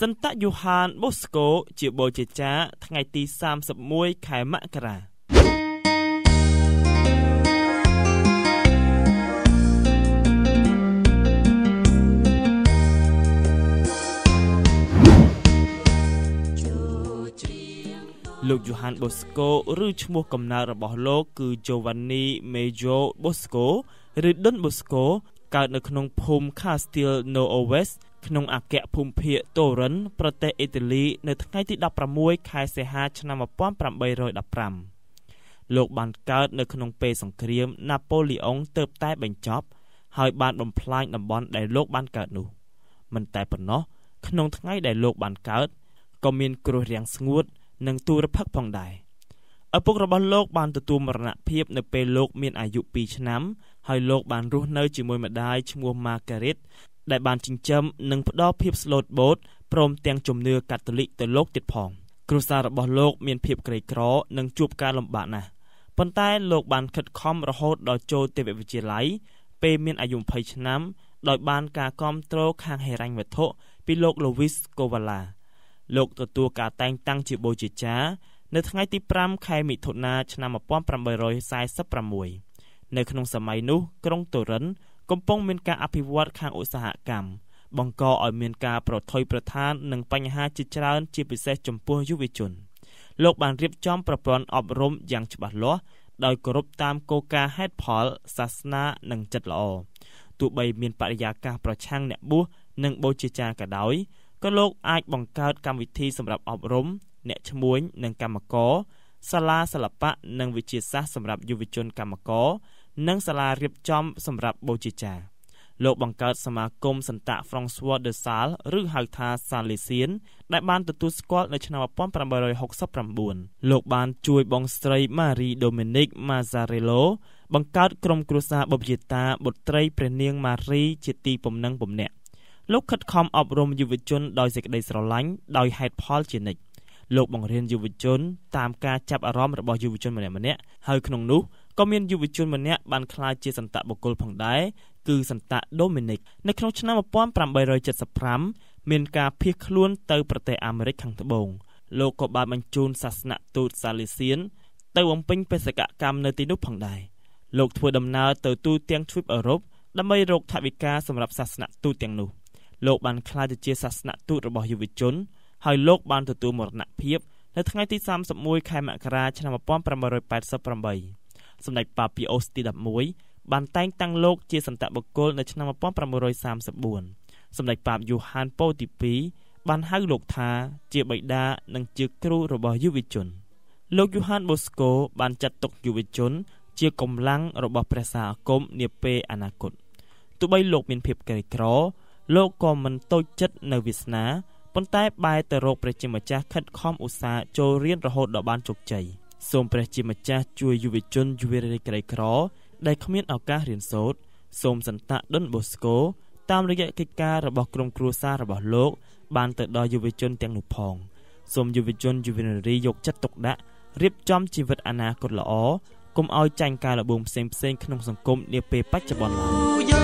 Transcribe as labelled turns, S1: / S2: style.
S1: សន្តយូហានបូស្កូជាបូជាចារថ្ងៃ ទី31ខែមករាលោកយូហានបូស្កូឬឈ្មោះកំណើតរបស់លោក គឺជូវ៉ាន់នីមេយ៉ូបូស្កូឬដុនបូស្កូកើតនៅក្នុងភូមិ Castel Nuovo West ក្នុងអគ្គភូមិភាគតូរិនប្រទេសអ៊ីតាលី នៅថ្ងៃទី16ខែសីហា ឆ្នាំ1815លោកបានកើតនៅក្នុងពេលសង្គ្រាមណាប៉ូលីអុងទើបតែបញ្ចប់ហើយបានបំផ្លាញតំបន់ដែលលោកបានកើតនោះមិនតែប៉ុណ្ណោះក្នុងថ្ងៃដែលលោកបានកើតក៏មានគ្រោះរាំងស្ងួត និងទូរភឹកផងដែរឪពុករបស់លោកបានទទួលមរណភាពនៅពេលលោកមានអាយុ2ឆ្នាំហើយលោកបានរស់នៅជាមួយម្ដាយឈ្មោះម៉ាការ៉េតដែលបានចិញ្ចឹមនិងផ្ដល់ភាពស្លូតបូតព្រមទាំងជំនឿកាតូលិកទៅលោកទៀតផង គ្រួសាររបស់លោកមានភាពក្រីក្រនិងជួបការលំបាកណាស់ប៉ុន្តែលោកបានខិតខំរហូតដល់ចូលទេវវិទ្យាល័យពេលមានអាយុ20ឆ្នាំដោយបានការគ្រប់គ្រងខាងហិរញ្ញវត្ថុពីលោក Lovis Kovala លោកទទួលការតែងតាំងជាបូជាចារ្យនៅថ្ងៃទី5ខែមិថុនាឆ្នាំ1846នៅក្នុង សម័យនោះ ក្រុងតូរិនកំពុងមានការអភិវឌ្ឍខាងឧស្សាហកម្មបង្កឲ្យមានការប្រថុយប្រថាននិងបញ្ហាជាច្រើនជាពិសេសចំពោះយុវជនលោកបានរៀបចំប្រព័ន្ធអប់រំយ៉ាងច្បាស់លាស់ដោយគោរពតាមគោលការណ៍ហេតុផលសាសនានិងចិត្តល្អទោះបីមានបរិយាកាសប្រឆាំងអ្នកបួសនិងបូជាចារក៏ដោយក៏លោកអាចបង្កើតកម្មវិធីសម្រាប់អប់រំអ្នកឈ្មួញនិងកម្មករសាលាសិល្បៈនិងវិទ្យាសាស្ត្រសម្រាប់យុវជនកម្មករនិងសាលារៀបចំ សម្រាប់បូជាចារ្យលោកបង្កើត សមាគមសន្តៈ François de Sales ឬហៅថាសាលេសៀនដែលបានទទួលស្គាល់នៅឆ្នាំ1869លោក បាន ជួយ បងស្រី Marie Dominique Mazzarello បង្កើតក្រុម គ្រួសារបុព្វជិតាបុត្រីព្រះនាង Marie ជាទីពំនឹងពំនាក់លោកខិតខំអប់រំយុវជនដោយសេចក្តីស្រឡាញ់ដោយហេតុផលជានិច្ចលោកបង្រៀនយុវជន តាមការចាប់អារម្មណ៍របស់យុវជនម្នាក់ៗហើយក្នុងនោះក៏មានយុវជនម្នាក់បានក្លាយជាសន្តិបុគ្គលផងដែរគឺសន្តិដូមីនិកនៅក្នុងឆ្នាំ1875មានការភៀសខ្លួន ទៅប្រទេសអាមេរិក ខាងត្បូងលោកក៏បានបញ្ជូន សាសនៈទូតសាលីសៀនទៅបំពេញបេសកកម្មនៅទីនោះផងដែរលោកធ្វើដំណើរទៅទូទាំងទ្វីបអឺរ៉ុបដើម្បីរកថវិកា សម្រាប់សាសនៈទូតទាំងនោះលោកបានក្លាយទៅជាសាសនៈទូតរបស់យុវជនហើយលោកបានទទួលមរណភាពនៅថ្ងៃទី31ខែមករាឆ្នាំ1988សម្ដេចប៉ាពីអូសទី11បានតែងតាំងលោកជាសន្តបុគ្គលនៅឆ្នាំ1934សម្ដេចប៉ាបយូហានប៉ូទី2បានហៅលោកថា ជាបិតានិងជាគ្រូរបស់យុវជនលោកយូហានបូស្កូបានចាត់ទុកយុវជន ជាកម្លាំងរបស់ព្រះសាគមនាពេលអនាគតទោះបីលោក មានភាពក្រីក្រ លោកក៏មិនតូចចិត្តនៅវាសនាប៉ុន្តែបែរទៅរកព្រះជាម្ចាស់ខិតខំឧស្សាហ៍ចូលរៀនរហូតដល់បានជោគជ័យ។សូមព្រះជាម្ចាស់ជួយយុវជនយុវរាក្រីក្រ ដែលគ្មានឱកាសរៀនសូត្រសូមសន្តៈដុនបូស្កូតាមរយៈកិច្ចការរបស់ក្រុមគ្រួសាររបស់លោក បានទៅដល់យុវជនទាំងនោះផងសូមយុវជនយុវនារីយកចិត្តទុកដាក់រៀបចំជីវិតអនាគតល្អកុំឲ្យចាញ់ការលបងផ្សេងផ្សេងក្នុងសង្គមនាពេលបច្ចុប្បន្នឡើយ